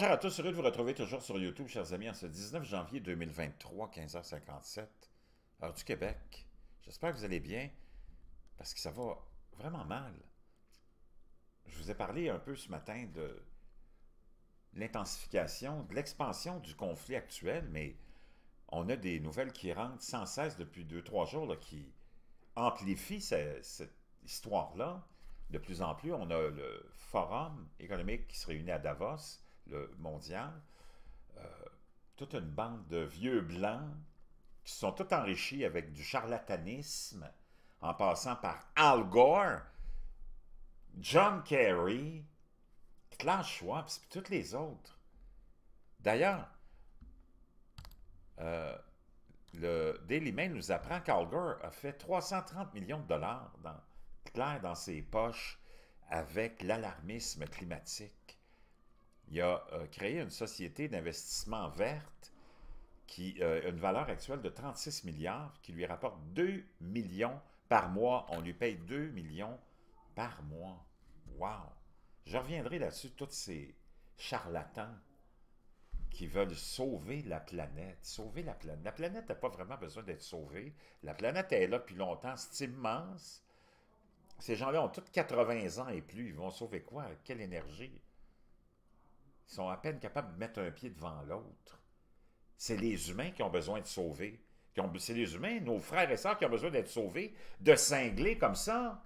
Bonjour à tous, heureux de vous retrouver toujours sur YouTube, chers amis, en ce 19 janvier 2023, 15h57, heure du Québec. J'espère que vous allez bien, parce que ça va vraiment mal. Je vous ai parlé un peu ce matin de l'intensification, de l'expansion du conflit actuel, mais on a des nouvelles qui rentrent sans cesse depuis deux, trois jours, qui amplifient cette histoire-là. De plus en plus, on a le Forum économique qui se réunit à Davos, le mondial, euh, toute une bande de vieux blancs qui sont tout enrichis avec du charlatanisme, en passant par Al Gore, John Kerry, Klaus Schwab, puis toutes les autres. D'ailleurs, euh, le Daily Mail nous apprend qu'Al Gore a fait 330 millions de dollars clair dans ses poches avec l'alarmisme climatique. Il a euh, créé une société d'investissement verte qui a euh, une valeur actuelle de 36 milliards, qui lui rapporte 2 millions par mois. On lui paye 2 millions par mois. Wow! Je reviendrai là-dessus, tous ces charlatans qui veulent sauver la planète. Sauver la planète. La planète n'a pas vraiment besoin d'être sauvée. La planète est là depuis longtemps, c'est immense. Ces gens-là ont tous 80 ans et plus. Ils vont sauver quoi? Quelle énergie? sont à peine capables de mettre un pied devant l'autre. C'est les humains qui ont besoin de sauver. C'est les humains, nos frères et sœurs qui ont besoin d'être sauvés, de cingler comme ça,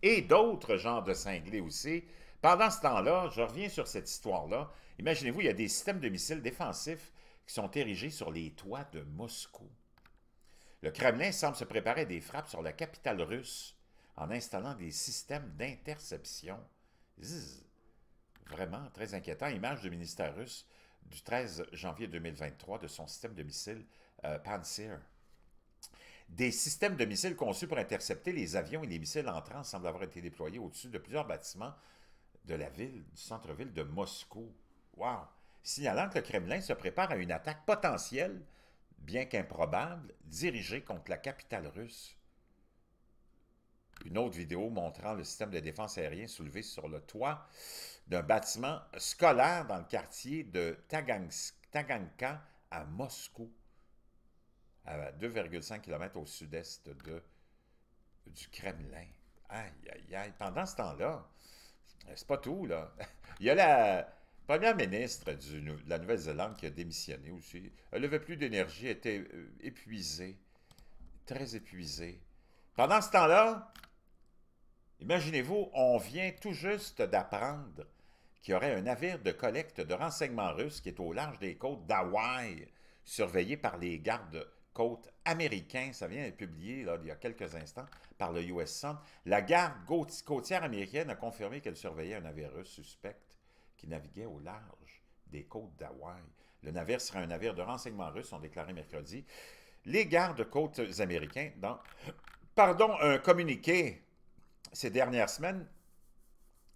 et d'autres genres de cingler aussi. Pendant ce temps-là, je reviens sur cette histoire-là. Imaginez-vous, il y a des systèmes de missiles défensifs qui sont érigés sur les toits de Moscou. Le Kremlin semble se préparer à des frappes sur la capitale russe en installant des systèmes d'interception vraiment très inquiétant. Image du ministère russe du 13 janvier 2023 de son système de missiles euh, Pantsir. Des systèmes de missiles conçus pour intercepter les avions et les missiles entrants semblent avoir été déployés au-dessus de plusieurs bâtiments de la ville, du centre-ville de Moscou. Wow! Signalant que le Kremlin se prépare à une attaque potentielle, bien qu'improbable, dirigée contre la capitale russe. Une autre vidéo montrant le système de défense aérien soulevé sur le toit d'un bâtiment scolaire dans le quartier de Taganka à Moscou, à 2,5 km au sud-est du Kremlin. Aïe, aïe, aïe. Pendant ce temps-là, c'est pas tout, là. Il y a la première ministre de la Nouvelle-Zélande qui a démissionné aussi. Elle n'avait plus d'énergie, était euh, épuisée, très épuisée. Pendant ce temps-là, imaginez-vous, on vient tout juste d'apprendre qui aurait un navire de collecte de renseignements russes qui est au large des côtes d'Hawaï, surveillé par les gardes-côtes américains. Ça vient d'être publié il y a quelques instants par le US Centre. La garde côtière américaine a confirmé qu'elle surveillait un navire russe suspect qui naviguait au large des côtes d'Hawaï. Le navire serait un navire de renseignement russe, ont déclaré mercredi les gardes-côtes américains dans, pardon, un communiqué ces dernières semaines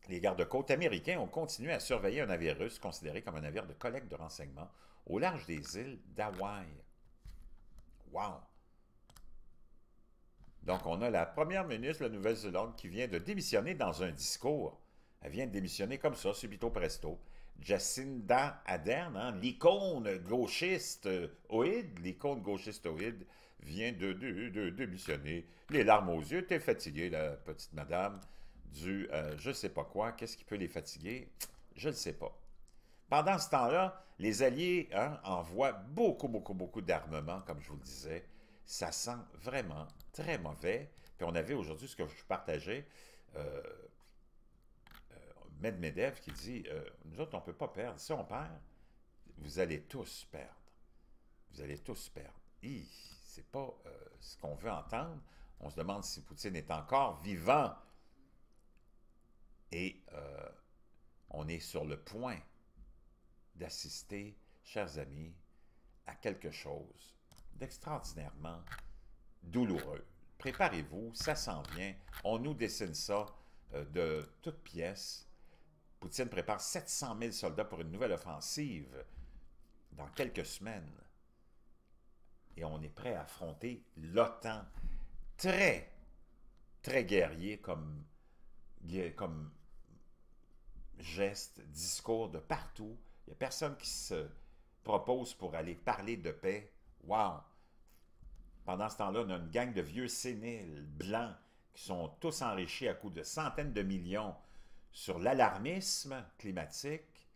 les gardes-côtes américains ont continué à surveiller un navire russe considéré comme un navire de collecte de renseignements au large des îles d'Hawaï. Wow! Donc, on a la première ministre de la Nouvelle-Zélande qui vient de démissionner dans un discours. Elle vient de démissionner comme ça, subito presto. Jacinda Ardern, hein, l'icône gauchiste euh, oïde, l'icône gauchiste oïde, vient de, de, démissionner. Les larmes aux yeux, t'es fatiguée, la petite madame du euh, je ne sais pas quoi, qu'est-ce qui peut les fatiguer, je ne sais pas. Pendant ce temps-là, les Alliés hein, envoient beaucoup, beaucoup, beaucoup d'armements, comme je vous le disais. Ça sent vraiment très mauvais. Puis on avait aujourd'hui ce que je partageais, euh, euh Medvedev qui dit euh, Nous autres, on ne peut pas perdre. Si on perd, vous allez tous perdre. Vous allez tous perdre. » c'est pas ce qu'on veut entendre. On se demande si Poutine est encore vivant et euh, on est sur le point d'assister, chers amis, à quelque chose d'extraordinairement douloureux. Préparez-vous, ça s'en vient. On nous dessine ça euh, de toutes pièces. Poutine prépare 700 000 soldats pour une nouvelle offensive dans quelques semaines. Et on est prêt à affronter l'OTAN. Très, très guerrier comme, comme gestes, discours de partout. Il n'y a personne qui se propose pour aller parler de paix. Wow! Pendant ce temps-là, on a une gang de vieux séniles blancs qui sont tous enrichis à coups de centaines de millions sur l'alarmisme climatique.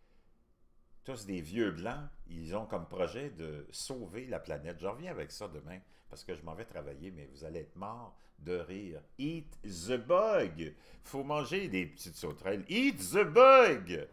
Tous des vieux blancs, ils ont comme projet de sauver la planète. J'en reviens avec ça demain parce que je m'en vais travailler, mais vous allez être morts de rire. Eat the bug. Faut manger des petites sauterelles. Eat the bug.